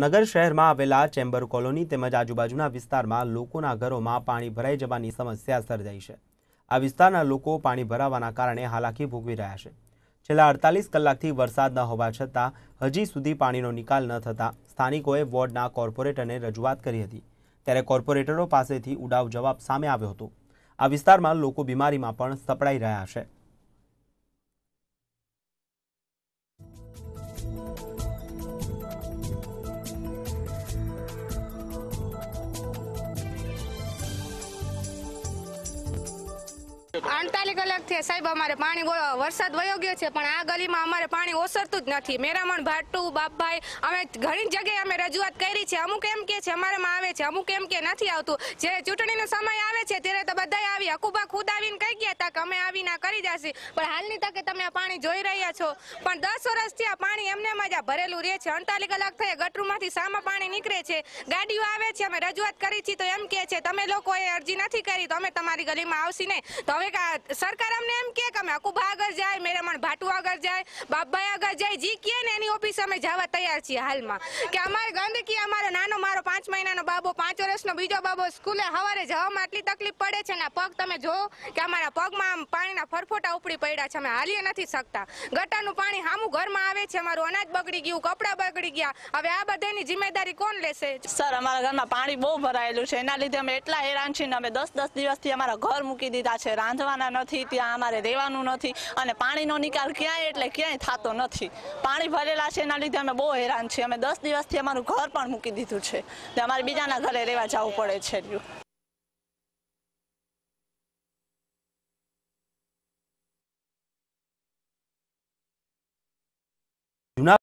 નગર શહેરમાં આવેલા ચેમ્બર કોલોની તેમજ આજુબાજુના વિસ્તારમાં લોકોના ઘરોમાં પાણી ભરાઈ જવાની સમસ્યા સર્જાઈ છે આ વિસ્તારના લોકો પાણી ભરાવાના કારણે હાલાકી ભોગવી રહ્યા છે છેલ્લા અડતાલીસ કલાકથી વરસાદ ન હોવા છતાં હજી સુધી પાણીનો નિકાલ ન થતાં સ્થાનિકોએ વોર્ડના કોર્પોરેટરને રજૂઆત કરી હતી ત્યારે કોર્પોરેટરો પાસેથી ઉડાવ જવાબ સામે આવ્યો હતો આ વિસ્તારમાં લોકો બીમારીમાં પણ સપડાઈ રહ્યા છે અડતાલીસ કલાક સાહેબ અમારે પાણી વરસાદ વયો ગયો છે પણ આ ગલીમાં અમારે પાણી ઓસરતું જ નથી મેરામણ ભાટુ બાપભાઈ અમે ઘણી જગ્યાએ અમે રજૂઆત કરી છે અમુક એમ કે છે અમારામાં આવે છે અમુક એમ કે નથી આવતું જ્યારે ચૂંટણીનો સમય આવે છે ત્યારે તો બધા આવી હકુબા ખુદ આવીને કહી ગયા તમે આવીને કરી જશે પણ હાલની તકે તમે આ પાણી જોઈ રહ્યા છો પણ દસ વર્ષથી આ પાણી એમને મજા ભરેલું રહે છે અડતાલીસ કલાક થઈ ગટરૂમાંથી સામા પાણી નીકળે છે ગાડીઓ આવે છે અમે રજૂઆત કરી છીએ તો એમ કહે છે તમે લોકોએ અરજી નથી કરી તો અમે તમારી ગલીમાં આવશી નહીં તો હવે સરકાર અમને એમ કહે કે અમે અકુબા આગળ જાય મેરામણ ભાટુ આગળ જાય બાપભાઈ આગળ જાય જી કહે ને એની ઓફિસ અમે જવા તૈયાર છીએ હાલમાં કે અમારે ગંદકી અમારો નાનો મારો પાંચ મહિનાનો બાબો પાંચ વર્ષનો બીજો બાબો સ્કૂલે સવારે જવામાં આટલી તકલીફ પડે છે ને પગ તમે જો કે અમારા પગમાં આમ પાણીના ફરફોટા ઉપડી પડ્યા છે અમે હાલી નથી શકતા ગટરનું પાણી સામું ઘરમાં આવે છે અમારું અનાજ બગડી ગયું કપડાં બગડી ગયા હવે આ બધાની જિમ્મેદારી કોણ લેશે સર અમારા ઘરમાં પાણી બહુ ભરાયેલું છે એના લીધે અમે એટલા હેરાન છીએ અમે દસ દસ દિવસથી અમારા ઘર મૂકી દીધા છે રાંધવાના નથી ત્યાં અમારે રહેવાનું નથી અને પાણીનો નિકાલ ક્યાંય એટલે ક્યાંય થતો નથી પાણી ભરેલા છે છે લીધે અમે બહુ હેરાન છીએ અમે દસ દિવસથી અમારું ઘર પણ મૂકી દીધું છે અમારે બીજાના ઘરે રહેવા જવું પડે છે